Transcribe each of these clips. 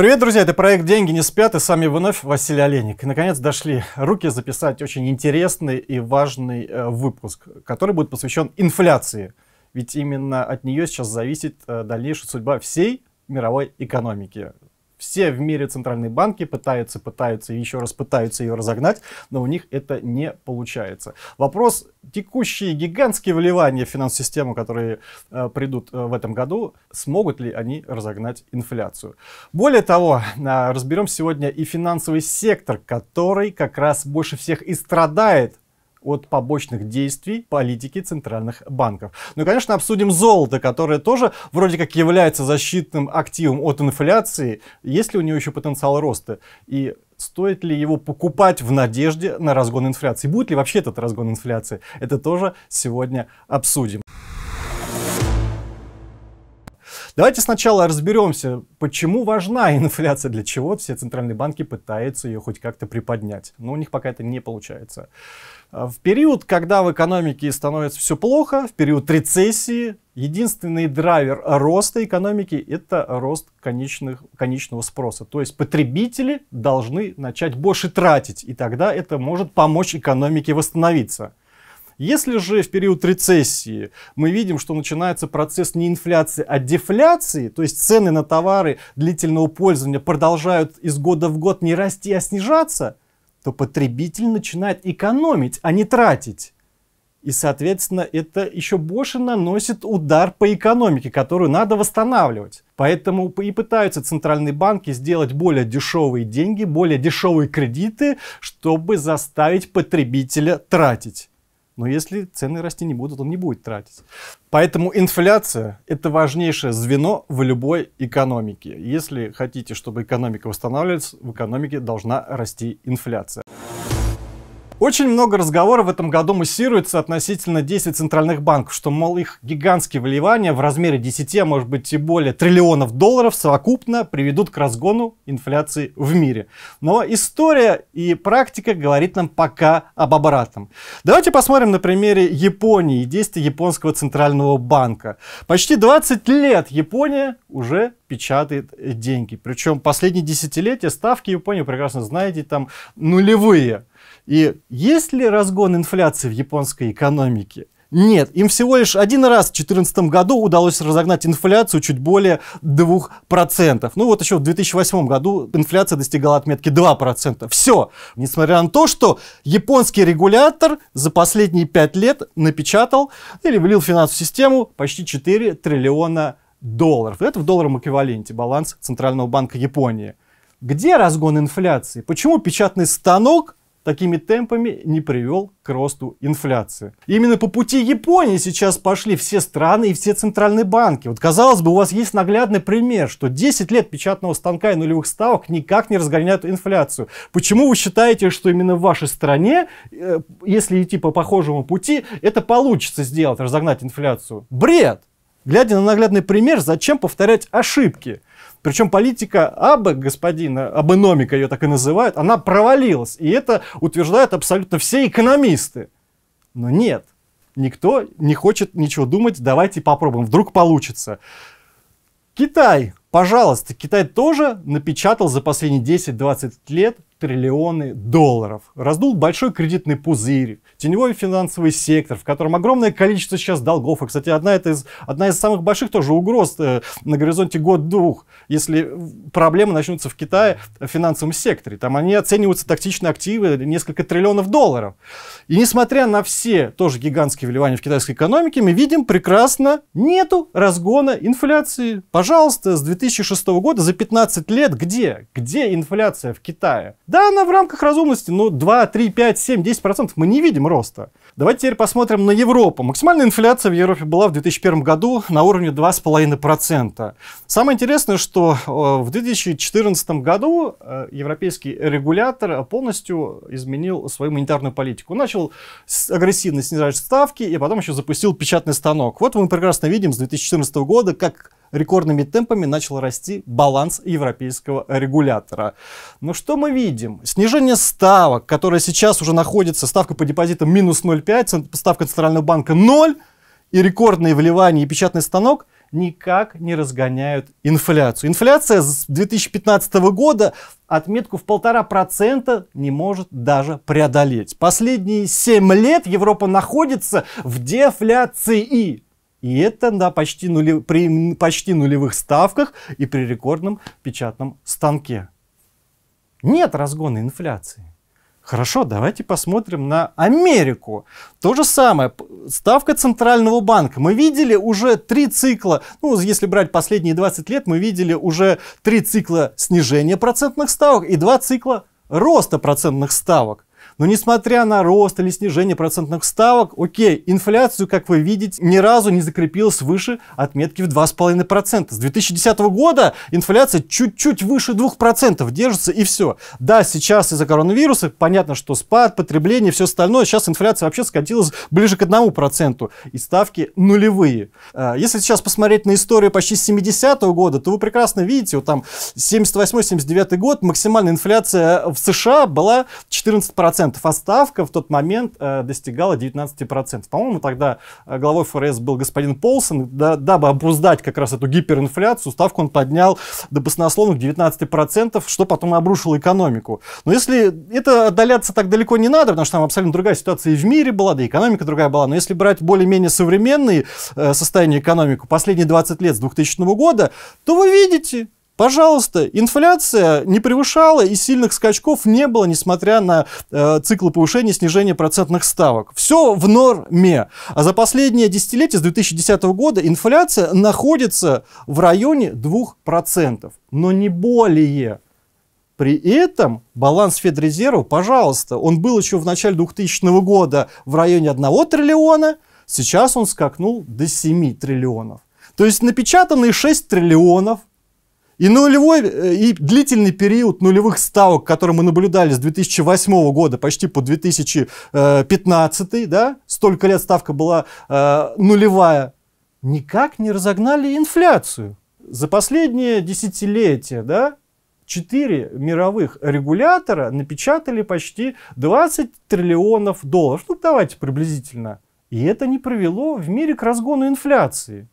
Привет, друзья! Это проект «Деньги не спят» и с вами вновь Василий Олейник. И, наконец, дошли руки записать очень интересный и важный э, выпуск, который будет посвящен инфляции. Ведь именно от нее сейчас зависит э, дальнейшая судьба всей мировой экономики. Все в мире центральные банки пытаются, пытаются и еще раз пытаются ее разогнать, но у них это не получается. Вопрос текущие гигантские вливания в финансовую систему, которые э, придут э, в этом году, смогут ли они разогнать инфляцию. Более того, э, разберем сегодня и финансовый сектор, который как раз больше всех и страдает от побочных действий политики центральных банков. Ну и, конечно, обсудим золото, которое тоже вроде как является защитным активом от инфляции. Есть ли у него еще потенциал роста? И стоит ли его покупать в надежде на разгон инфляции? Будет ли вообще этот разгон инфляции? Это тоже сегодня обсудим. Давайте сначала разберемся, почему важна инфляция, для чего все центральные банки пытаются ее хоть как-то приподнять. Но у них пока это не получается. А, в период, когда в экономике становится все плохо, в период рецессии, единственный драйвер роста экономики – это рост конечных, конечного спроса. То есть потребители должны начать больше тратить, и тогда это может помочь экономике восстановиться. Если же в период рецессии мы видим, что начинается процесс не инфляции, а дефляции, то есть цены на товары длительного пользования продолжают из года в год не расти, а снижаться, то потребитель начинает экономить, а не тратить. И, соответственно, это еще больше наносит удар по экономике, которую надо восстанавливать. Поэтому и пытаются центральные банки сделать более дешевые деньги, более дешевые кредиты, чтобы заставить потребителя тратить. Но если цены расти не будут, он не будет тратить. Поэтому инфляция – это важнейшее звено в любой экономике. Если хотите, чтобы экономика восстанавливалась, в экономике должна расти инфляция. Очень много разговоров в этом году массируется относительно действий центральных банков, что, мол, их гигантские вливания в размере 10, а может быть и более триллионов долларов совокупно приведут к разгону инфляции в мире. Но история и практика говорит нам пока об обратном. Давайте посмотрим на примере Японии и действий Японского центрального банка. Почти 20 лет Япония уже печатает деньги. Причем последние десятилетия ставки Японии, прекрасно знаете, там нулевые. И есть ли разгон инфляции в японской экономике? Нет, им всего лишь один раз в 2014 году удалось разогнать инфляцию чуть более 2%. Ну вот еще в 2008 году инфляция достигала отметки 2%. Все. Несмотря на то, что японский регулятор за последние 5 лет напечатал или влил в финансовую систему почти 4 триллиона долларов. Это в долларовом эквиваленте баланс Центрального банка Японии. Где разгон инфляции? Почему печатный станок такими темпами не привел к росту инфляции. Именно по пути Японии сейчас пошли все страны и все центральные банки. Вот казалось бы, у вас есть наглядный пример, что 10 лет печатного станка и нулевых ставок никак не разгоняют инфляцию. Почему вы считаете, что именно в вашей стране, э, если идти по похожему пути, это получится сделать, разогнать инфляцию? Бред! Глядя на наглядный пример, зачем повторять ошибки? Причем политика Абы, господина, абономика ее так и называют, она провалилась. И это утверждают абсолютно все экономисты. Но нет, никто не хочет ничего думать, давайте попробуем, вдруг получится. Китай, пожалуйста, Китай тоже напечатал за последние 10-20 лет триллионы долларов. Раздул большой кредитный пузырь, теневой финансовый сектор, в котором огромное количество сейчас долгов. И, кстати, одна, это из, одна из самых больших тоже угроз э, на горизонте год-двух, если проблемы начнутся в Китае в финансовом секторе. Там они оцениваются тактичные активы несколько триллионов долларов. И несмотря на все тоже гигантские вливания в китайской экономике, мы видим прекрасно, нету разгона инфляции. Пожалуйста, с 2006 года за 15 лет где? Где инфляция в Китае? Да, она в рамках разумности, но 2, 3, 5, 7, 10 процентов мы не видим роста. Давайте теперь посмотрим на Европу. Максимальная инфляция в Европе была в 2001 году на уровне 2,5%. Самое интересное, что э, в 2014 году э, европейский регулятор полностью изменил свою монетарную политику. Он начал агрессивно снижать ставки и потом еще запустил печатный станок. Вот мы прекрасно видим с 2014 года, как рекордными темпами начал расти баланс европейского регулятора. Но ну, что мы видим? Снижение ставок, которая сейчас уже находится, ставка по депозитам минус 0,5, ставка Центрального банка 0, и рекордные вливания и печатный станок никак не разгоняют инфляцию. Инфляция с 2015 года отметку в полтора процента не может даже преодолеть. Последние семь лет Европа находится в дефляции. И это на почти, нулев... при почти нулевых ставках и при рекордном печатном станке. Нет разгона инфляции. Хорошо, давайте посмотрим на Америку. То же самое, ставка Центрального банка. Мы видели уже три цикла, ну, если брать последние 20 лет, мы видели уже три цикла снижения процентных ставок и два цикла роста процентных ставок. Но несмотря на рост или снижение процентных ставок, окей, инфляцию, как вы видите, ни разу не закрепилась выше отметки в 2,5%. С 2010 года инфляция чуть-чуть выше 2% держится и все. Да, сейчас из-за коронавируса понятно, что спад, потребление, все остальное. Сейчас инфляция вообще скатилась ближе к 1% и ставки нулевые. А, если сейчас посмотреть на историю почти 70-го года, то вы прекрасно видите, вот там 78-79 год максимальная инфляция в США была 14%. 10%, а ставка в тот момент э, достигала 19%. По-моему, тогда э, главой ФРС был господин Полсон, да, дабы обуздать как раз эту гиперинфляцию, ставку он поднял до баснословных 19%, что потом обрушило экономику. Но если это отдаляться так далеко не надо, потому что там абсолютно другая ситуация и в мире была, да и экономика другая была, но если брать более-менее современные э, состояния экономики последние 20 лет с 2000 года, то вы видите, Пожалуйста, инфляция не превышала и сильных скачков не было, несмотря на э, циклы повышения и снижения процентных ставок. Все в норме. А за последнее десятилетие, с 2010 года, инфляция находится в районе 2%, но не более. При этом баланс Федрезерва, пожалуйста, он был еще в начале 2000 года в районе 1 триллиона, сейчас он скакнул до 7 триллионов. То есть напечатанные 6 триллионов и нулевой, э, и длительный период нулевых ставок, который мы наблюдали с 2008 года почти по 2015, э, да, столько лет ставка была э, нулевая, никак не разогнали инфляцию. За последние десятилетия, да, четыре мировых регулятора напечатали почти 20 триллионов долларов. Ну, давайте приблизительно. И это не привело в мире к разгону инфляции.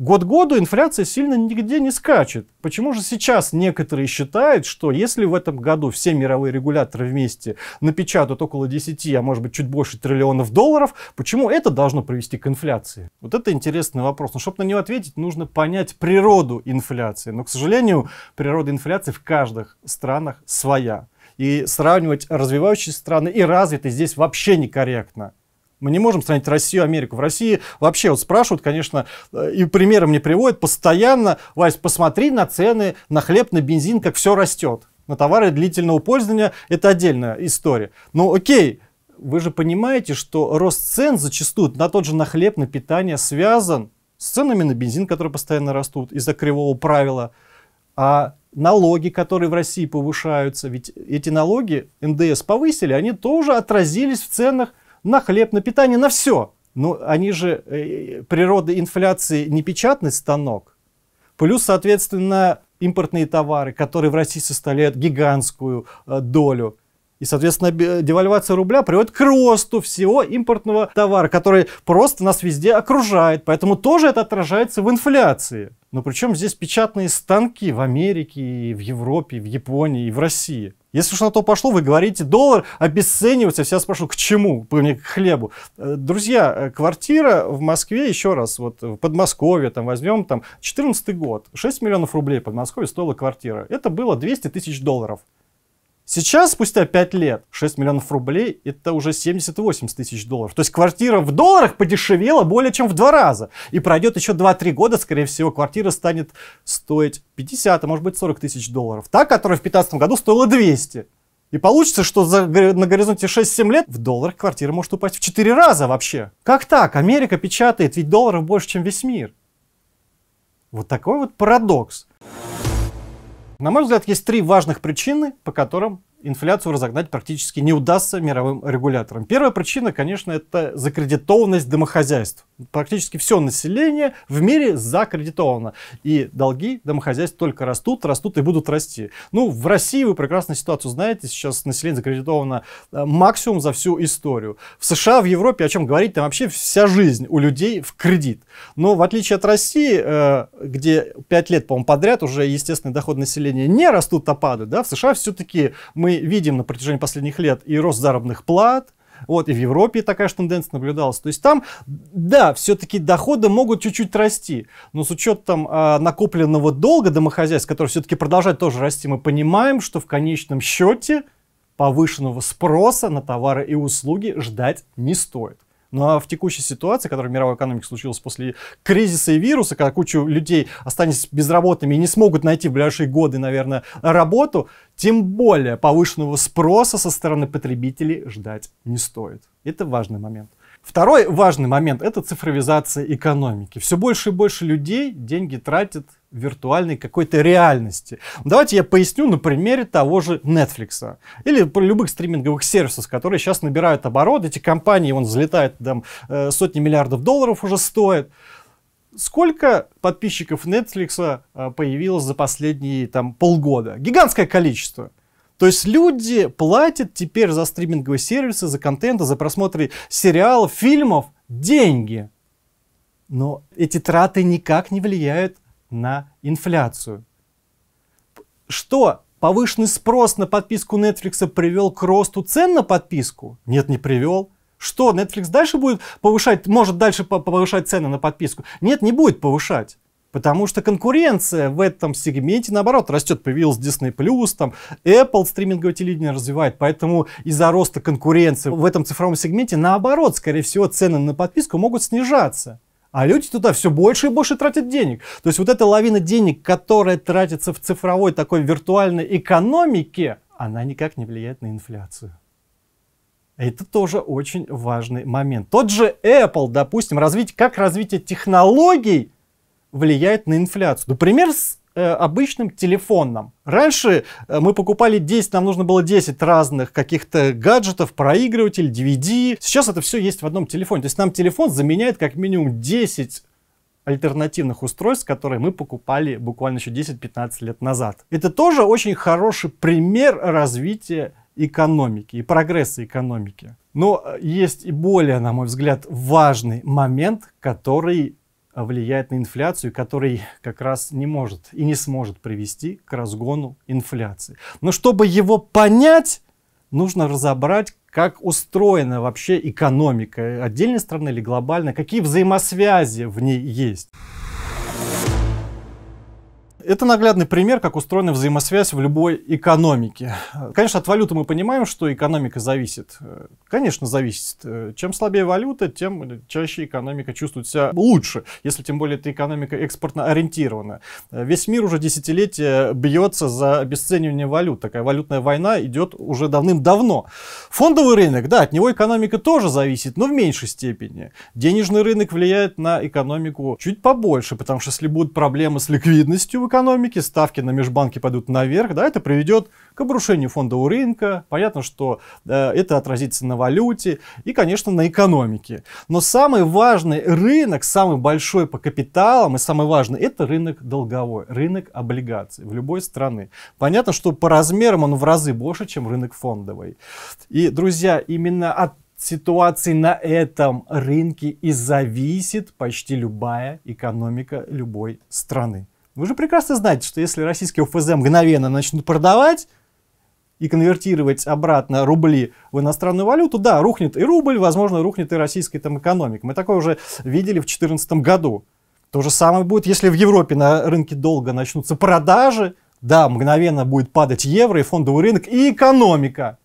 Год году инфляция сильно нигде не скачет. Почему же сейчас некоторые считают, что если в этом году все мировые регуляторы вместе напечатают около 10, а может быть чуть больше триллионов долларов, почему это должно привести к инфляции? Вот это интересный вопрос. Но чтобы на него ответить, нужно понять природу инфляции. Но, к сожалению, природа инфляции в каждых странах своя. И сравнивать развивающиеся страны и развитые здесь вообще некорректно. Мы не можем сравнить Россию и Америку. В России вообще вот спрашивают, конечно, э, и примеры мне приводят постоянно. Вась, посмотри на цены на хлеб, на бензин, как все растет. На товары длительного пользования это отдельная история. Но ну, окей, вы же понимаете, что рост цен зачастую на тот же на хлеб, на питание связан с ценами на бензин, которые постоянно растут из-за кривого правила. А налоги, которые в России повышаются, ведь эти налоги НДС повысили, они тоже отразились в ценах на хлеб, на питание, на все. Но они же, э, природа инфляции не печатный станок, плюс, соответственно, импортные товары, которые в России составляют гигантскую э, долю. И, соответственно, девальвация рубля приводит к росту всего импортного товара, который просто нас везде окружает. Поэтому тоже это отражается в инфляции. Но причем здесь печатные станки в Америке, и в Европе, и в Японии, и в России. Если на то пошло, вы говорите, доллар обесценивается. Все спрашивают, к чему? Мне к хлебу. Э, друзья, э, квартира в Москве, еще раз, вот э, в Подмосковье, там возьмем, там, 14 год, 6 миллионов рублей в Подмосковье стоила квартира. Это было 200 тысяч долларов. Сейчас, спустя 5 лет, 6 миллионов рублей – это уже 70-80 тысяч долларов. То есть квартира в долларах подешевела более чем в два раза. И пройдет еще 2-3 года, скорее всего, квартира станет стоить 50, а может быть 40 тысяч долларов. Та, которая в 2015 году стоила 200. И получится, что за, на горизонте 6-7 лет в долларах квартира может упасть в 4 раза вообще. Как так? Америка печатает ведь долларов больше, чем весь мир. Вот такой вот парадокс. На мой взгляд, есть три важных причины, по которым инфляцию разогнать практически не удастся мировым регуляторам. Первая причина, конечно, это закредитованность домохозяйств. Практически все население в мире закредитовано. И долги домохозяйств только растут, растут и будут расти. Ну, в России вы прекрасно ситуацию знаете. Сейчас население закредитовано э, максимум за всю историю. В США, в Европе, о чем говорить, там вообще вся жизнь у людей в кредит. Но в отличие от России, э, где 5 лет, по-моему, подряд уже естественный доход населения не растут, а падают, да, в США все-таки мы видим на протяжении последних лет и рост заработных плат, вот, и в Европе такая же тенденция наблюдалась. То есть там, да, все-таки доходы могут чуть-чуть расти, но с учетом э, а, накопленного долга домохозяйств, который все-таки продолжает тоже расти, мы понимаем, что в конечном счете повышенного спроса на товары и услуги ждать не стоит. Ну а в текущей ситуации, которая в мировой экономике случилась после кризиса и вируса, когда кучу людей останется безработными и не смогут найти в ближайшие годы, наверное, работу, тем более повышенного спроса со стороны потребителей ждать не стоит. Это важный момент. Второй важный момент – это цифровизация экономики. Все больше и больше людей деньги тратят виртуальной какой-то реальности. Давайте я поясню на примере того же Netflix или любых стриминговых сервисов, которые сейчас набирают обороты. Эти компании, он взлетает там э, сотни миллиардов долларов уже стоит. Сколько подписчиков Netflix э, появилось за последние там полгода? Гигантское количество. То есть люди платят теперь за стриминговые сервисы, за контент, за просмотры сериалов, фильмов деньги. Но эти траты никак не влияют на инфляцию. Что повышенный спрос на подписку Netflix привел к росту цен на подписку? Нет, не привел. Что, Netflix дальше будет повышать, может дальше повышать цены на подписку? Нет, не будет повышать. Потому что конкуренция в этом сегменте, наоборот, растет. Появился Disney+, там Apple стриминговое телевидение развивает. Поэтому из-за роста конкуренции в этом цифровом сегменте, наоборот, скорее всего, цены на подписку могут снижаться. А люди туда все больше и больше тратят денег. То есть вот эта лавина денег, которая тратится в цифровой такой виртуальной экономике, она никак не влияет на инфляцию. Это тоже очень важный момент. Тот же Apple, допустим, развить, как развитие технологий влияет на инфляцию. Например, с Э, обычным телефонным. Раньше э, мы покупали 10, нам нужно было 10 разных каких-то гаджетов, проигрыватель, DVD. Сейчас это все есть в одном телефоне. То есть нам телефон заменяет как минимум 10 альтернативных устройств, которые мы покупали буквально еще 10-15 лет назад. Это тоже очень хороший пример развития экономики и прогресса экономики. Но э, есть и более, на мой взгляд, важный момент, который а влияет на инфляцию, который как раз не может и не сможет привести к разгону инфляции. Но чтобы его понять, нужно разобрать, как устроена вообще экономика отдельной страны или глобально, какие взаимосвязи в ней есть. Это наглядный пример, как устроена взаимосвязь в любой экономике. Конечно, от валюты мы понимаем, что экономика зависит. Конечно, зависит. Чем слабее валюта, тем чаще экономика чувствует себя лучше, если тем более эта экономика экспортно ориентирована. Весь мир уже десятилетия бьется за обесценивание валют. Такая валютная война идет уже давным-давно. Фондовый рынок, да, от него экономика тоже зависит, но в меньшей степени. Денежный рынок влияет на экономику чуть побольше, потому что если будут проблемы с ликвидностью в экономике, экономики, ставки на межбанки пойдут наверх, да, это приведет к обрушению фондового рынка, понятно, что э, это отразится на валюте и, конечно, на экономике. Но самый важный рынок, самый большой по капиталам и самый важный, это рынок долговой, рынок облигаций в любой страны. Понятно, что по размерам он в разы больше, чем рынок фондовый. И, друзья, именно от ситуации на этом рынке и зависит почти любая экономика любой страны. Вы же прекрасно знаете, что если российские ОФЗ мгновенно начнут продавать и конвертировать обратно рубли в иностранную валюту, да, рухнет и рубль, возможно, рухнет и российская там экономика. Мы такое уже видели в 2014 году. То же самое будет, если в Европе на рынке долго начнутся продажи, да, мгновенно будет падать евро и фондовый рынок, и экономика.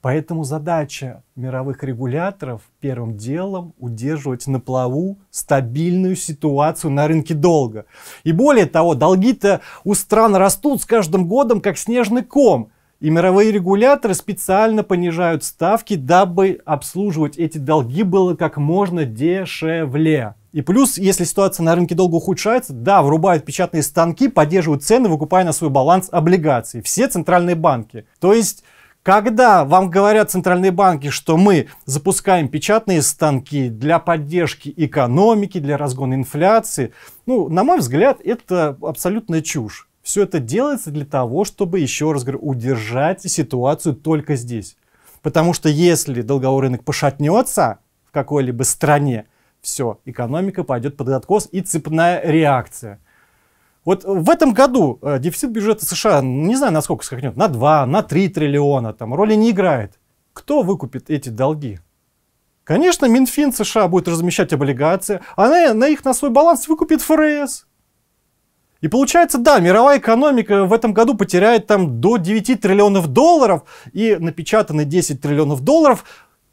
Поэтому задача мировых регуляторов первым делом удерживать на плаву стабильную ситуацию на рынке долга. И более того, долги-то у стран растут с каждым годом как снежный ком. И мировые регуляторы специально понижают ставки, дабы обслуживать эти долги было как можно дешевле. И плюс, если ситуация на рынке долго ухудшается, да, врубают печатные станки, поддерживают цены, выкупая на свой баланс облигации. Все центральные банки. То есть когда вам говорят центральные банки, что мы запускаем печатные станки для поддержки экономики, для разгона инфляции, ну, на мой взгляд, это абсолютная чушь. Все это делается для того, чтобы, еще раз говорю, удержать ситуацию только здесь. Потому что если долговой рынок пошатнется в какой-либо стране, все, экономика пойдет под откос и цепная реакция – вот в этом году э, дефицит бюджета США, не знаю, на сколько скакнет, на 2, на 3 триллиона, там роли не играет. Кто выкупит эти долги? Конечно, Минфин США будет размещать облигации, а на, на их на свой баланс выкупит ФРС. И получается, да, мировая экономика в этом году потеряет там до 9 триллионов долларов, и напечатанные 10 триллионов долларов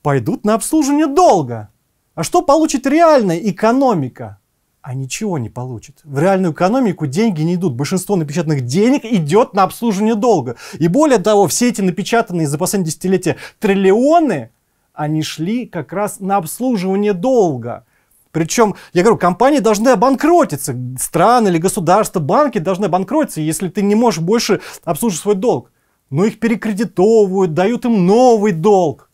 пойдут на обслуживание долга. А что получит реальная экономика? а ничего не получит. В реальную экономику деньги не идут. Большинство напечатанных денег идет на обслуживание долга. И более того, все эти напечатанные за последние десятилетия триллионы, они шли как раз на обслуживание долга. Причем, я говорю, компании должны обанкротиться. Страны или государства, банки должны обанкротиться, если ты не можешь больше обслуживать свой долг. Но их перекредитовывают, дают им новый долг.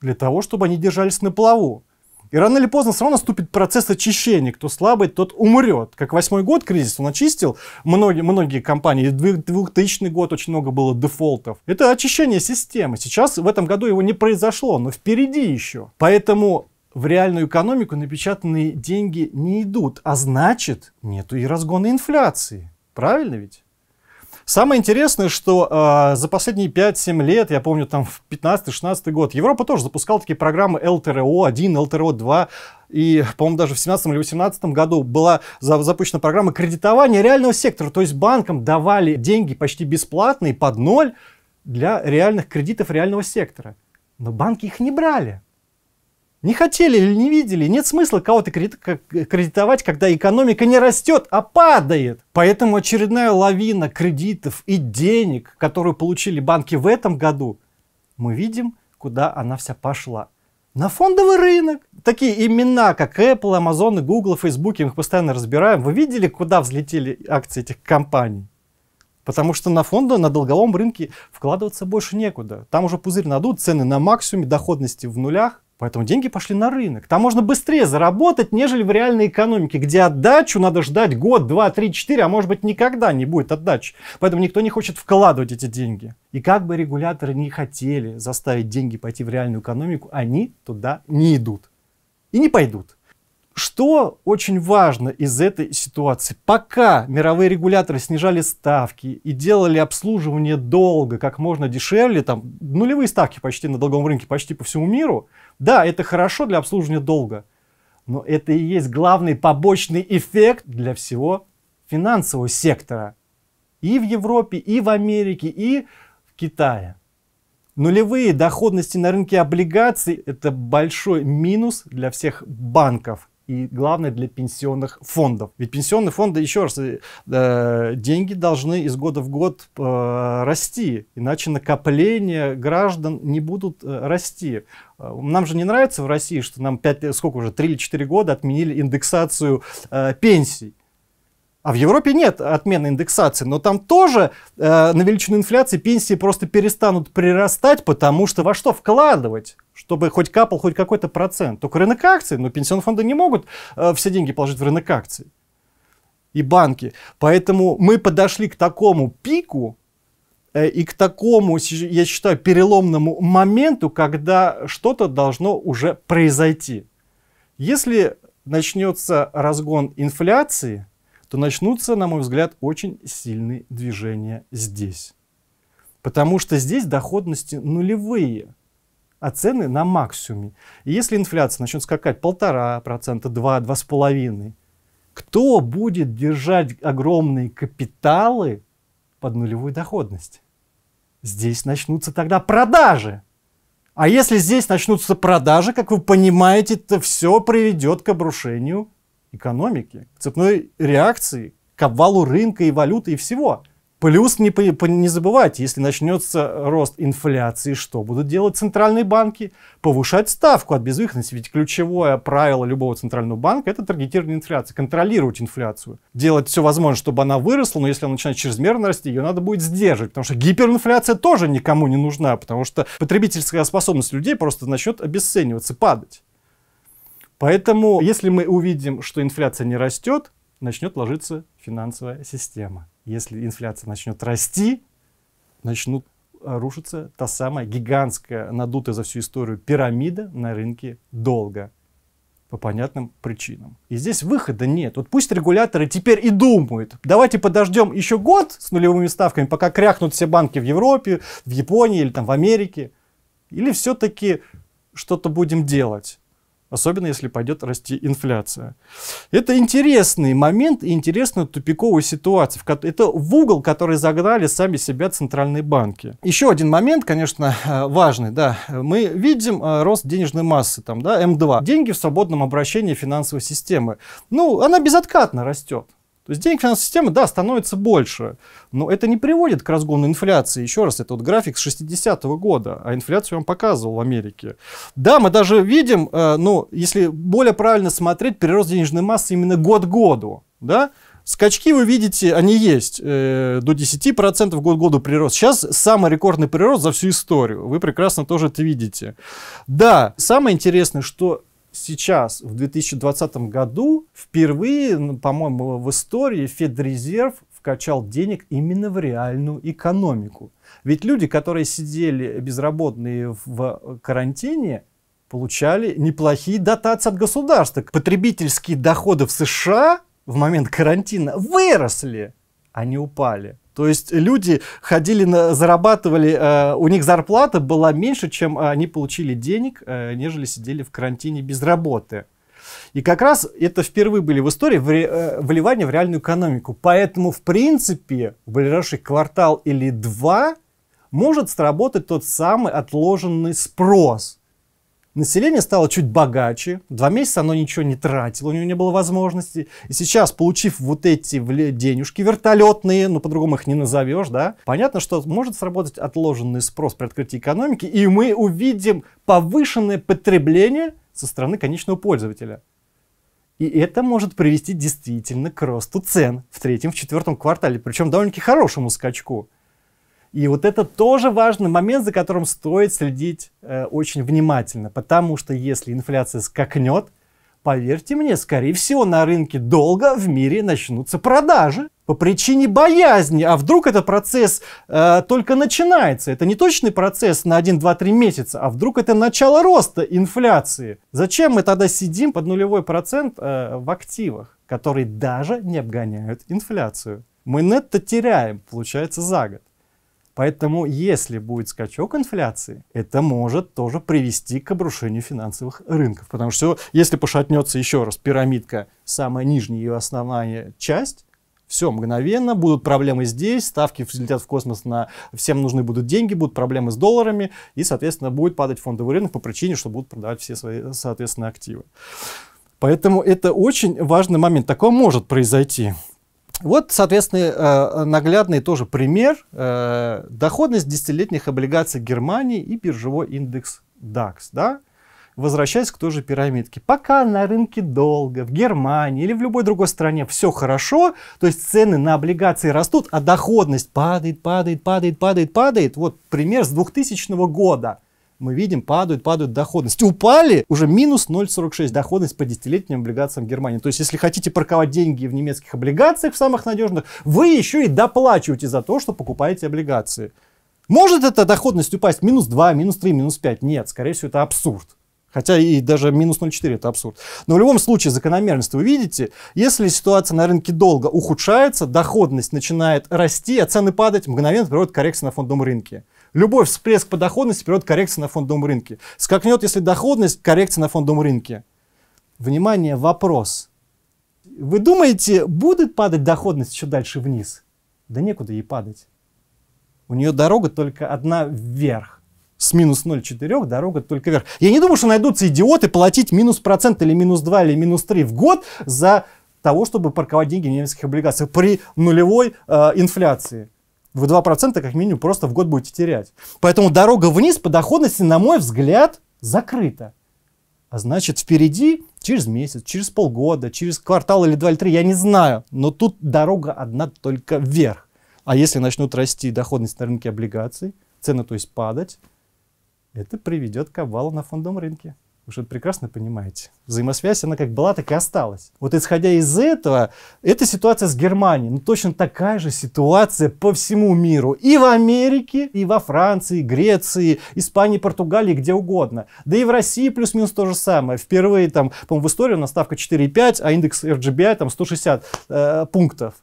Для того, чтобы они держались на плаву. И рано или поздно все равно наступит процесс очищения. Кто слабый, тот умрет. Как восьмой год кризис, он очистил многие, многие компании. 2000 год очень много было дефолтов. Это очищение системы. Сейчас в этом году его не произошло, но впереди еще. Поэтому в реальную экономику напечатанные деньги не идут, а значит, нету и разгона инфляции. Правильно ведь? Самое интересное, что э, за последние 5-7 лет, я помню, там в 15-16 год, Европа тоже запускала такие программы ЛТРО-1, ЛТРО-2, и, по-моему, даже в 17 или 18 году была запущена программа кредитования реального сектора, то есть банкам давали деньги почти бесплатные, под ноль, для реальных кредитов реального сектора. Но банки их не брали. Не хотели или не видели, нет смысла кого-то кредитовать, когда экономика не растет, а падает. Поэтому очередная лавина кредитов и денег, которую получили банки в этом году, мы видим, куда она вся пошла. На фондовый рынок. Такие имена, как Apple, Amazon, Google, Facebook, мы их постоянно разбираем. Вы видели, куда взлетели акции этих компаний? Потому что на фонды, на долговом рынке вкладываться больше некуда. Там уже пузырь надут, цены на максимуме, доходности в нулях. Поэтому деньги пошли на рынок. Там можно быстрее заработать, нежели в реальной экономике, где отдачу надо ждать год, два, три, четыре, а может быть никогда не будет отдачи. Поэтому никто не хочет вкладывать эти деньги. И как бы регуляторы не хотели заставить деньги пойти в реальную экономику, они туда не идут. И не пойдут. Что очень важно из этой ситуации? Пока мировые регуляторы снижали ставки и делали обслуживание долга как можно дешевле, там нулевые ставки почти на долговом рынке почти по всему миру, да, это хорошо для обслуживания долга, но это и есть главный побочный эффект для всего финансового сектора. И в Европе, и в Америке, и в Китае. Нулевые доходности на рынке облигаций – это большой минус для всех банков и главное для пенсионных фондов. Ведь пенсионные фонды, еще раз, э, э, деньги должны из года в год э, расти, иначе накопления граждан не будут э, расти. Э, нам же не нравится в России, что нам 5, сколько уже, 3 или 4 года отменили индексацию э, пенсий. А в Европе нет отмены индексации, но там тоже э, на величину инфляции пенсии просто перестанут прирастать, потому что во что вкладывать? чтобы хоть капал хоть какой-то процент. Только рынок акций, но пенсионные фонды не могут э, все деньги положить в рынок акций и банки. Поэтому мы подошли к такому пику э, и к такому, я считаю, переломному моменту, когда что-то должно уже произойти. Если начнется разгон инфляции, то начнутся, на мой взгляд, очень сильные движения здесь. Потому что здесь доходности нулевые – а цены на максимуме. И если инфляция начнет скакать полтора процента, два, два с половиной, кто будет держать огромные капиталы под нулевую доходность? Здесь начнутся тогда продажи. А если здесь начнутся продажи, как вы понимаете, это все приведет к обрушению экономики, к цепной реакции, к обвалу рынка и валюты и всего. Плюс не, не забывайте, если начнется рост инфляции, что будут делать центральные банки? Повышать ставку от безвыходности. Ведь ключевое правило любого центрального банка – это таргетирование инфляции, контролировать инфляцию. Делать все возможное, чтобы она выросла, но если она начинает чрезмерно расти, ее надо будет сдерживать. Потому что гиперинфляция тоже никому не нужна, потому что потребительская способность людей просто начнет обесцениваться, падать. Поэтому, если мы увидим, что инфляция не растет, начнет ложиться финансовая система. Если инфляция начнет расти, начнут э, рушиться та самая гигантская, надутая за всю историю пирамида на рынке долга по понятным причинам. И здесь выхода нет. Вот пусть регуляторы теперь и думают. Давайте подождем еще год с нулевыми ставками, пока кряхнут все банки в Европе, в Японии или там в Америке. Или все-таки что-то будем делать особенно если пойдет расти инфляция. Это интересный момент и интересная тупиковая ситуация. Это в угол, который загнали сами себя центральные банки. Еще один момент, конечно, э, важный. Да, мы видим э, рост денежной массы, там, да, М2. Эм Деньги в свободном обращении финансовой системы. Ну, она безоткатно растет. То есть денег финансовой системы, да, становится больше, но это не приводит к разгону инфляции. Еще раз, это вот график с 60-го года, а инфляцию я вам показывал в Америке. Да, мы даже видим, э, ну, если более правильно смотреть, прирост денежной массы именно год к году, да, Скачки, вы видите, они есть. Э, до 10% год году прирост. Сейчас самый рекордный прирост за всю историю. Вы прекрасно тоже это видите. Да, самое интересное, что сейчас, в 2020 году, впервые, по-моему, в истории Федрезерв вкачал денег именно в реальную экономику. Ведь люди, которые сидели безработные в э, карантине, получали неплохие дотации от государства. Потребительские доходы в США в момент карантина выросли, а не упали. То есть люди ходили, на, зарабатывали, э, у них зарплата была меньше, чем э, они получили денег, э, нежели сидели в карантине без работы. И как раз это впервые были в истории в ре, э, вливания в реальную экономику. Поэтому, в принципе, в ближайший квартал или два может сработать тот самый отложенный спрос. Население стало чуть богаче, два месяца оно ничего не тратило, у него не было возможности. И сейчас, получив вот эти денежки вертолетные, ну по-другому их не назовешь, да, понятно, что может сработать отложенный спрос при открытии экономики, и мы увидим повышенное потребление со стороны конечного пользователя. И это может привести действительно к росту цен в третьем, в четвертом квартале, причем довольно-таки хорошему скачку. И вот это тоже важный момент, за которым стоит следить э, очень внимательно, потому что если инфляция скакнет, поверьте мне, скорее всего, на рынке долго в мире начнутся продажи по причине боязни. А вдруг этот процесс э, только начинается? Это не точный процесс на 1, 2, 3 месяца, а вдруг это начало роста инфляции? Зачем мы тогда сидим под нулевой процент э, в активах, которые даже не обгоняют инфляцию? Мы нетто теряем, получается, за год. Поэтому если будет скачок инфляции, это может тоже привести к обрушению финансовых рынков. Потому что если пошатнется еще раз пирамидка, самая нижняя ее основная часть, все, мгновенно, будут проблемы здесь, ставки взлетят в космос, на всем нужны будут деньги, будут проблемы с долларами, и, соответственно, будет падать фондовый рынок по причине, что будут продавать все свои, соответственно, активы. Поэтому это очень важный момент. Такое может произойти. Вот, соответственно, э, наглядный тоже пример. Э, доходность десятилетних облигаций Германии и биржевой индекс DAX. Да? Возвращаясь к той же пирамидке. Пока на рынке долго, в Германии или в любой другой стране все хорошо, то есть цены на облигации растут, а доходность падает, падает, падает, падает, падает. Вот пример с 2000 года мы видим, падают, падают доходность, Упали уже минус 0,46 доходность по десятилетним облигациям Германии. То есть, если хотите парковать деньги в немецких облигациях, в самых надежных, вы еще и доплачиваете за то, что покупаете облигации. Может эта доходность упасть минус 2, минус 3, минус 5? Нет, скорее всего, это абсурд. Хотя и даже минус 0,4 это абсурд. Но в любом случае закономерность вы видите. Если ситуация на рынке долго ухудшается, доходность начинает расти, а цены падать, мгновенно приходит коррекция на фондовом рынке. Любой всплеск по доходности приведет к коррекции на фондовом рынке. Скакнет, если доходность, коррекция на фондовом рынке. Внимание, вопрос. Вы думаете, будет падать доходность еще дальше вниз? Да некуда ей падать. У нее дорога только одна вверх. С минус 0,4 дорога только вверх. Я не думаю, что найдутся идиоты платить минус процент или минус 2 или минус 3 в год за того, чтобы парковать деньги в немецких облигациях при нулевой э, инфляции. Вы 2% как минимум просто в год будете терять. Поэтому дорога вниз по доходности, на мой взгляд, закрыта. А значит, впереди через месяц, через полгода, через квартал или два или три, я не знаю. Но тут дорога одна только вверх. А если начнут расти доходность на рынке облигаций, цены, то есть падать, это приведет к обвалу на фондовом рынке. Вы что-то прекрасно понимаете. Взаимосвязь, она как была, так и осталась. Вот исходя из этого, эта ситуация с Германией, ну точно такая же ситуация по всему миру. И в Америке, и во Франции, Греции, Испании, Португалии, где угодно. Да и в России плюс-минус то же самое. Впервые там, по-моему, в истории у нас ставка 4,5, а индекс RGBI там 160 э, пунктов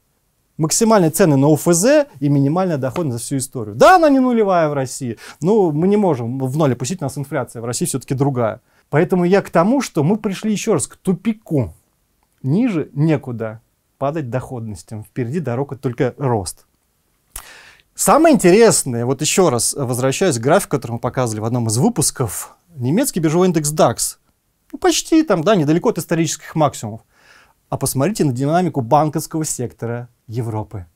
максимальные цены на УФЗ и минимальная доходность за всю историю. Да, она не нулевая в России, но мы не можем в ноль опустить, у нас инфляция в России все-таки другая. Поэтому я к тому, что мы пришли еще раз к тупику. Ниже некуда падать доходностям. Впереди дорога только рост. Самое интересное, вот еще раз возвращаясь к графику, который мы показывали в одном из выпусков, немецкий биржевой индекс DAX. Ну, почти там, да, недалеко от исторических максимумов. А посмотрите на динамику банковского сектора Европы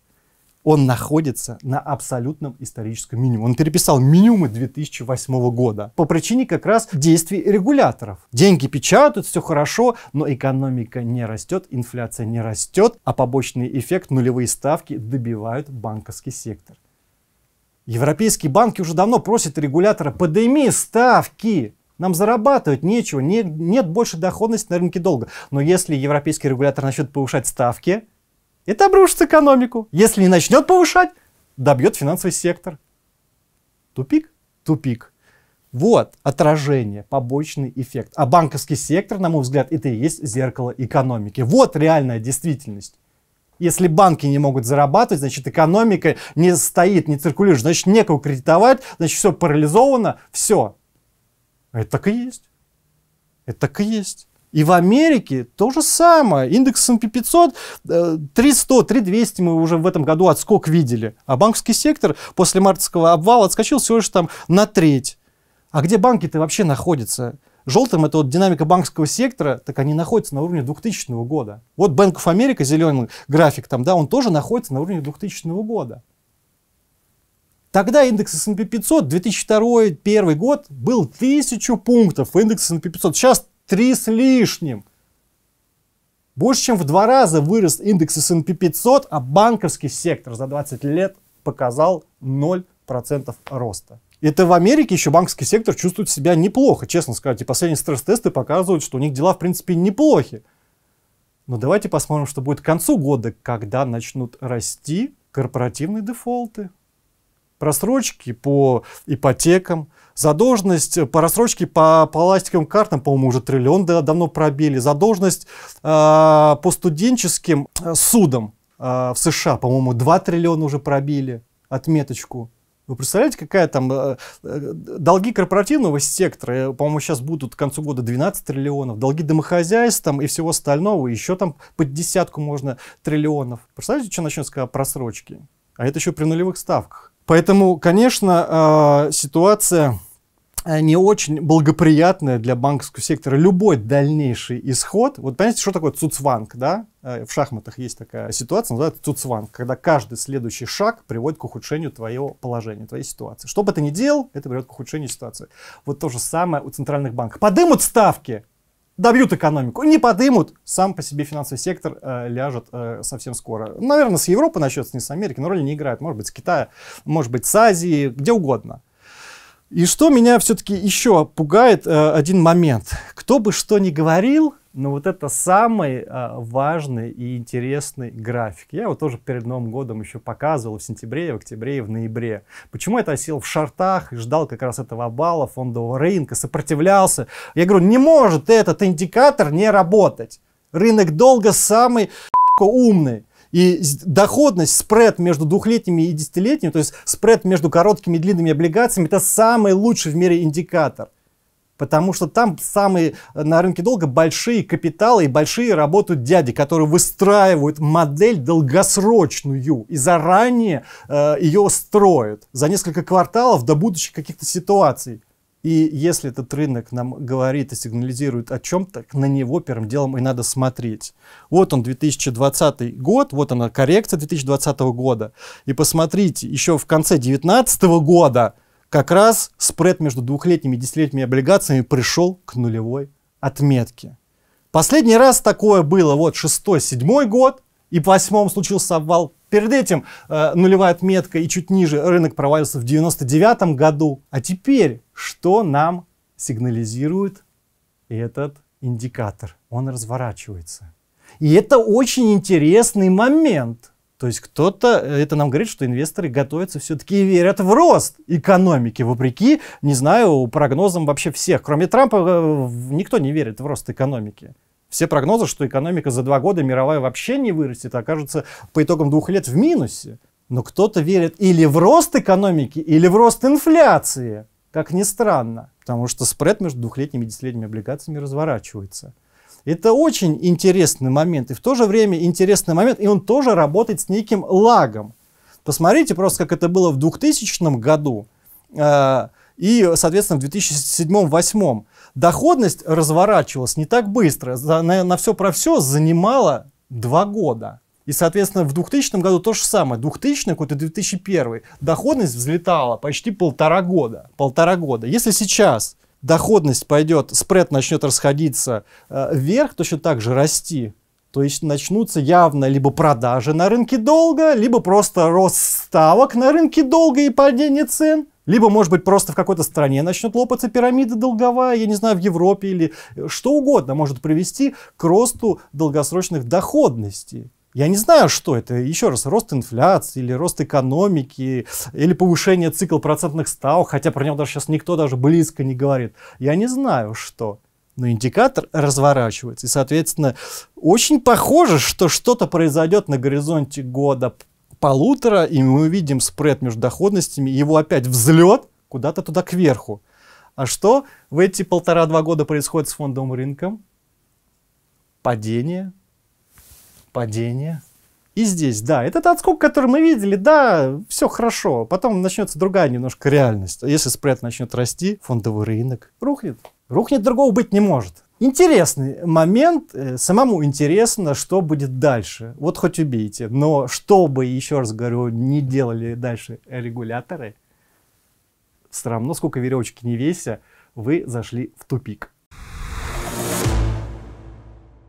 он находится на абсолютном историческом минимуме. Он переписал минимумы 2008 года по причине как раз действий регуляторов. Деньги печатают, все хорошо, но экономика не растет, инфляция не растет, а побочный эффект нулевые ставки добивают банковский сектор. Европейские банки уже давно просят регулятора подними ставки, нам зарабатывать нечего, не, нет больше доходности на рынке долга. Но если европейский регулятор начнет повышать ставки, это обрушит экономику. Если не начнет повышать, добьет финансовый сектор. Тупик? Тупик. Вот отражение, побочный эффект. А банковский сектор, на мой взгляд, это и есть зеркало экономики. Вот реальная действительность. Если банки не могут зарабатывать, значит экономика не стоит, не циркулирует, значит некого кредитовать, значит все парализовано, все. Это так и есть. Это так и есть. И в Америке то же самое. Индекс S&P 500 300, 3200 мы уже в этом году отскок видели. А банковский сектор после мартовского обвала отскочил всего лишь там на треть. А где банки-то вообще находятся? Желтым это вот динамика банковского сектора, так они находятся на уровне 2000 года. Вот Bank of America, зеленый график там, да, он тоже находится на уровне 2000 года. Тогда индекс S&P 500 2002-2001 год был 1000 пунктов, индекс S&P 500. Сейчас три с лишним. Больше, чем в два раза вырос индекс S&P 500, а банковский сектор за 20 лет показал 0% роста. Это в Америке еще банковский сектор чувствует себя неплохо, честно сказать. И последние стресс-тесты показывают, что у них дела, в принципе, неплохи. Но давайте посмотрим, что будет к концу года, когда начнут расти корпоративные дефолты просрочки по ипотекам, задолженность э, по рассрочке по, по ластиковым картам, по-моему, уже триллион да, давно пробили, задолженность э, по студенческим э, судам э, в США, по-моему, 2 триллиона уже пробили отметочку. Вы представляете, какая там э, э долги корпоративного сектора, по-моему, сейчас будут к концу года 12 триллионов, долги домохозяйств там и всего остального, еще там под десятку можно триллионов. Представляете, что начнется когда просрочки? А это еще при нулевых ставках. Поэтому, конечно, а, ситуация э, не очень благоприятная для банковского сектора. Любой дальнейший исход, вот понимаете, что такое цуцванг, да? Э, в шахматах есть такая ситуация, называется цуцванг, когда каждый следующий шаг приводит к ухудшению твоего положения, твоей ситуации. Что бы ты ни делал, это приводит к ухудшению ситуации. Вот то же самое у центральных банков. Подымут ставки, добьют экономику, не подымут, сам по себе финансовый сектор э, ляжет э, совсем скоро. Наверное, с Европы начнется, не с Америки, но роли не играет. Может быть, с Китая, может быть, с Азии, где угодно. И что меня все-таки еще пугает, э, один момент. Кто бы что ни говорил, но вот это самый э, важный и интересный график. Я его тоже перед Новым годом еще показывал в сентябре, в октябре и в ноябре. Почему я сел в шортах, и ждал как раз этого балла фондового рынка, сопротивлялся? Я говорю, не может этот индикатор не работать. Рынок долго самый умный. И доходность, спред между двухлетними и десятилетними, то есть спред между короткими и длинными облигациями, это самый лучший в мире индикатор. Потому что там самые э, на рынке долга большие капиталы и большие работают дяди, которые выстраивают модель долгосрочную и заранее э, ее строят за несколько кварталов до будущих каких-то ситуаций. И если этот рынок нам говорит и сигнализирует о чем-то, на него первым делом и надо смотреть. Вот он 2020 год, вот она коррекция 2020 года. И посмотрите, еще в конце 2019 года как раз спред между двухлетними и десятилетними облигациями пришел к нулевой отметке. Последний раз такое было вот 6-7 год, и в восьмом случился обвал. Перед этим э, нулевая отметка и чуть ниже рынок провалился в 99 году. А теперь что нам сигнализирует этот индикатор? Он разворачивается. И это очень интересный момент. То есть кто-то, э, это нам говорит, что инвесторы готовятся все-таки и верят в рост экономики, вопреки, не знаю, прогнозам вообще всех. Кроме Трампа, э, никто не верит в рост экономики. Все прогнозы, что экономика за два года мировая вообще не вырастет, а окажется по итогам двух лет в минусе. Но кто-то верит или в рост экономики, или в рост инфляции. Как ни странно, потому что спред между двухлетними и десятилетними облигациями разворачивается. Это очень интересный момент. И в то же время интересный момент, и он тоже работает с неким лагом. Посмотрите просто, как это было в 2000 году э, и, соответственно, в 2007-2008 доходность разворачивалась не так быстро. на, на все про все занимала два года. И, соответственно, в 2000 году то же самое. 2000 год и 2001. Доходность взлетала почти полтора года. Полтора года. Если сейчас доходность пойдет, спред начнет расходиться э, вверх, точно так же расти, то есть начнутся явно либо продажи на рынке долга, либо просто рост ставок на рынке долга и падение цен – либо, может быть, просто в какой-то стране начнет лопаться пирамида долговая, я не знаю, в Европе или что угодно может привести к росту долгосрочных доходностей. Я не знаю, что это. Еще раз, рост инфляции или рост экономики, или повышение цикл процентных ставок, хотя про него даже сейчас никто даже близко не говорит. Я не знаю, что. Но индикатор разворачивается. И, соответственно, очень похоже, что что-то произойдет на горизонте года, полутора, и мы увидим спред между доходностями, его опять взлет куда-то туда кверху. А что в эти полтора-два года происходит с фондовым рынком? Падение, падение. И здесь, да, этот отскок, который мы видели, да, все хорошо. Потом начнется другая немножко реальность. Если спред начнет расти, фондовый рынок рухнет. Рухнет другого быть не может. Интересный момент, э, самому интересно, что будет дальше. Вот хоть убейте, но чтобы, еще раз говорю, не делали дальше регуляторы, все равно, сколько веревочки не веся, вы зашли в тупик.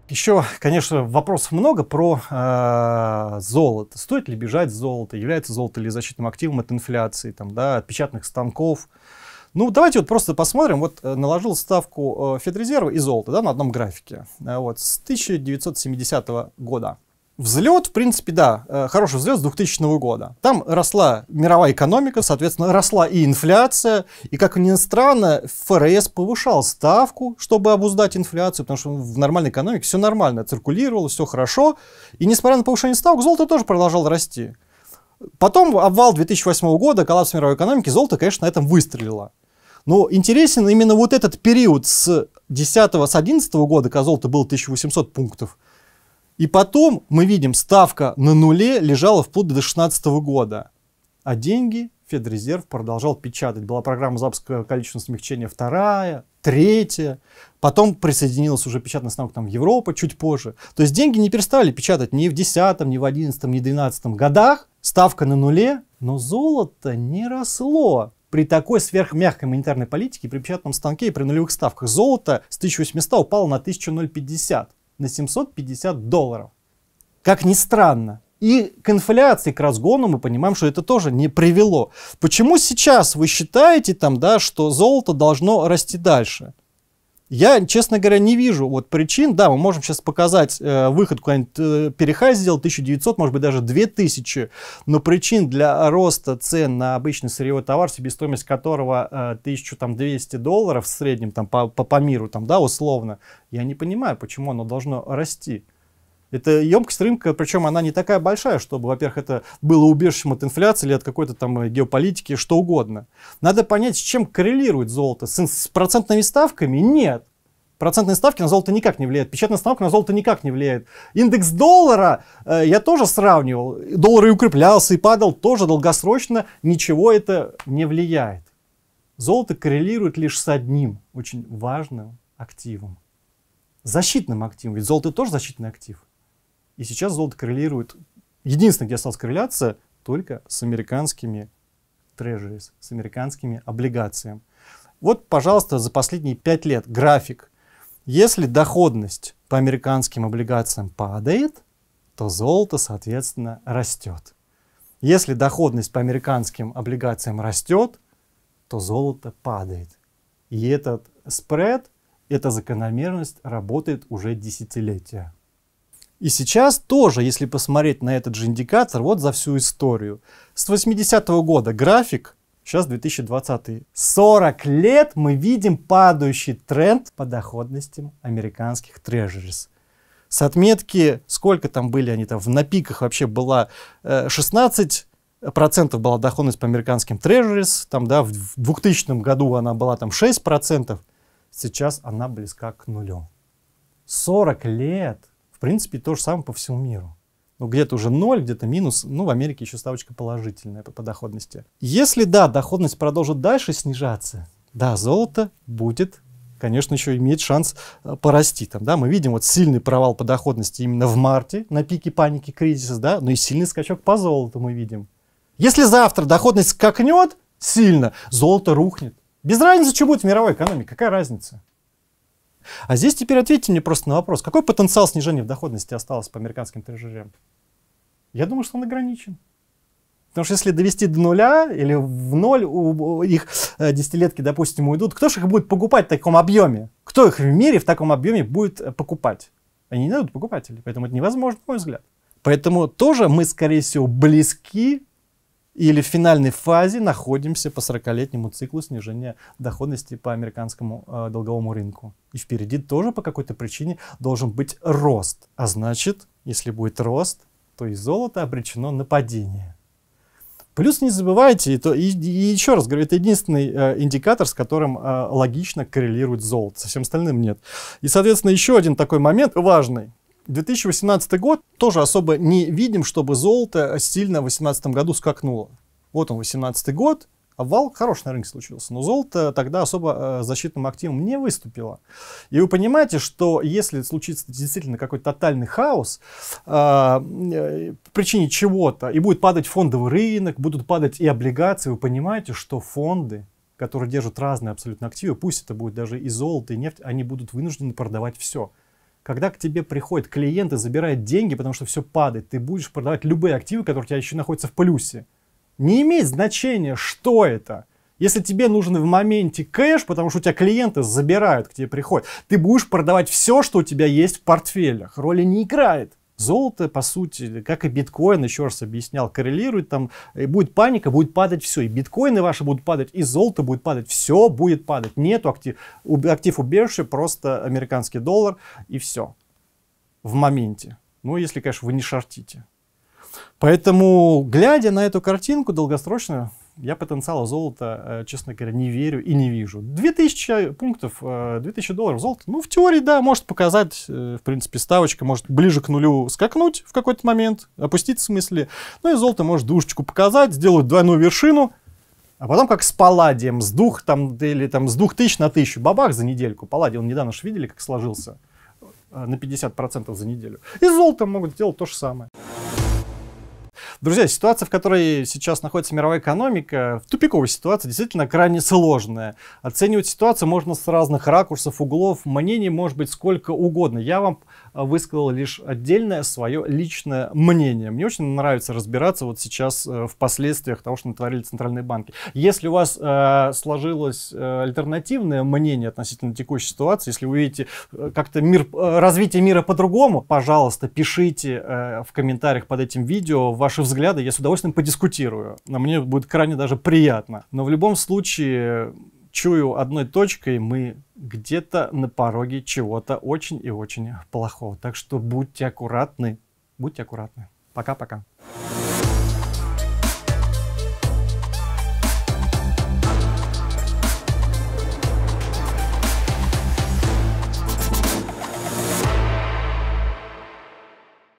Еще, конечно, вопросов много про э, золото. Стоит ли бежать золото? Является золото ли защитным активом от инфляции, там, да, от печатных станков? Ну, давайте вот просто посмотрим. Вот э, наложил ставку э, Федрезерва и золото да, на одном графике. Э, вот, с 1970 года. Взлет, в принципе, да, хороший взлет с 2000 года. Там росла мировая экономика, соответственно, росла и инфляция. И, как ни странно, ФРС повышал ставку, чтобы обуздать инфляцию, потому что в нормальной экономике все нормально, циркулировало, все хорошо. И, несмотря на повышение ставок, золото тоже продолжало расти. Потом обвал 2008 года, коллапс мировой экономики, золото, конечно, на этом выстрелило. Но интересен именно вот этот период с 10 с 11 года, когда золото было 1800 пунктов, и потом, мы видим, ставка на нуле лежала вплоть до 2016 года. А деньги Федрезерв продолжал печатать. Была программа запуска количественного смягчения вторая, третья. Потом присоединилась уже печатная станок там в Европу чуть позже. То есть деньги не перестали печатать ни в 10, ни в 11, ни в 12 годах. Ставка на нуле, но золото не росло. При такой сверхмягкой монетарной политике, при печатном станке и при нулевых ставках золото с 1800 упало на 1050, на 750 долларов. Как ни странно, и к инфляции, к разгону мы понимаем, что это тоже не привело. Почему сейчас вы считаете, там, да, что золото должно расти дальше? Я, честно говоря, не вижу вот причин. Да, мы можем сейчас показать э, выход куда-нибудь э, перехай сделал 1900, может быть даже 2000, но причин для роста цен на обычный сырьевой товар, себестоимость которого э, 1200 долларов в среднем там по, по, по миру, там, да, условно, я не понимаю, почему оно должно расти. Это емкость рынка, причем она не такая большая, чтобы, во-первых, это было убежищем от инфляции или от какой-то там э, геополитики, что угодно. Надо понять, с чем коррелирует золото. С, с процентными ставками? Нет. Процентные ставки на золото никак не влияют, печатная ставка на золото никак не влияет. Индекс доллара э, я тоже сравнивал, доллар и укреплялся, и падал, тоже долгосрочно ничего это не влияет. Золото коррелирует лишь с одним очень важным активом. Защитным активом, ведь золото тоже защитный актив. И сейчас золото коррелирует. Единственное, где осталась корреляция, только с американскими трежерис, с американскими облигациями. Вот, пожалуйста, за последние пять лет график. Если доходность по американским облигациям падает, то золото, соответственно, растет. Если доходность по американским облигациям растет, то золото падает. И этот спред, эта закономерность работает уже десятилетия. И сейчас тоже, если посмотреть на этот же индикатор, вот за всю историю. С 80-го года график, сейчас 2020. 40 лет мы видим падающий тренд по доходностям американских трежерис с отметки, сколько там были они там, в пиках вообще была 16 э, процентов была доходность по американским трежерис, там, да, в 2000 году она была там 6 процентов, сейчас она близка к нулю. 40 лет принципе, то же самое по всему миру. Ну, где-то уже ноль, где-то минус. Ну, в Америке еще ставочка положительная по, по доходности. Если, да, доходность продолжит дальше снижаться, да, золото будет конечно, еще имеет шанс э, порасти. Там, да, мы видим вот сильный провал по доходности именно в марте на пике паники кризиса, да, но и сильный скачок по золоту мы видим. Если завтра доходность скакнет сильно, золото рухнет. Без разницы, что будет в мировой экономике, какая разница? А здесь теперь ответьте мне просто на вопрос, какой потенциал снижения в доходности осталось по американским трежерям? Я думаю, что он ограничен. Потому что если довести до нуля или в ноль у их э, десятилетки, допустим, уйдут, кто же их будет покупать в таком объеме? Кто их в мире в таком объеме будет э, покупать? Они не найдут покупателей, поэтому это невозможно, на мой взгляд. Поэтому тоже мы, скорее всего, близки или в финальной фазе находимся по 40-летнему циклу снижения доходности по американскому э, долговому рынку. И впереди тоже по какой-то причине должен быть рост. А значит, если будет рост, то и золото обречено на падение. Плюс не забывайте, то, и, и еще раз говорю, это единственный э, индикатор, с которым э, логично коррелирует золото, со всем остальным нет. И, соответственно, еще один такой момент важный. 2018 год тоже особо не видим, чтобы золото сильно в 2018 году скакнуло. Вот он, 2018 год, обвал а хороший на рынке случился, но золото тогда особо э, защитным активом не выступило. И вы понимаете, что если случится действительно какой-то тотальный хаос э, э, по причине чего-то, и будет падать фондовый рынок, будут падать и облигации, вы понимаете, что фонды, которые держат разные абсолютно активы, пусть это будет даже и золото, и нефть, они будут вынуждены продавать все когда к тебе приходит клиент и забирает деньги, потому что все падает, ты будешь продавать любые активы, которые у тебя еще находятся в плюсе. Не имеет значения, что это. Если тебе нужен в моменте кэш, потому что у тебя клиенты забирают, к тебе приходят, ты будешь продавать все, что у тебя есть в портфелях. Роли не играет. Золото, по сути, как и биткоин, еще раз объяснял, коррелирует там, и будет паника, будет падать все, и биткоины ваши будут падать, и золото будет падать, все будет падать. Нету актив, актив убежища, просто американский доллар, и все. В моменте. Ну, если, конечно, вы не шортите. Поэтому, глядя на эту картинку долгосрочную я потенциала золота, э, честно говоря, не верю и не вижу. 2000 пунктов, 2000 э, долларов золота, ну, в теории, да, может показать, э, в принципе, ставочка может ближе к нулю скакнуть в какой-то момент, опуститься в смысле. Ну и золото может душечку показать, сделать двойную вершину, а потом как с палладием, с двух, там, или там с двух тысяч на тысячу, бабах за недельку. Палладий, он недавно же видели, как сложился на 50% за неделю. И золото могут сделать то же самое. Друзья, ситуация, в которой сейчас находится мировая экономика, в тупиковой ситуации, действительно крайне сложная. Оценивать ситуацию можно с разных ракурсов, углов, мнений может быть сколько угодно. Я вам высказал лишь отдельное свое личное мнение. Мне очень нравится разбираться вот сейчас э, в последствиях того, что натворили центральные банки. Если у вас э, сложилось э, альтернативное мнение относительно текущей ситуации, если вы видите э, как-то мир, развитие мира по-другому, пожалуйста, пишите э, в комментариях под этим видео ваши взгляды, я с удовольствием подискутирую. На мне будет крайне даже приятно. Но в любом случае чую одной точкой, мы где-то на пороге чего-то очень и очень плохого. Так что будьте аккуратны, будьте аккуратны. Пока-пока.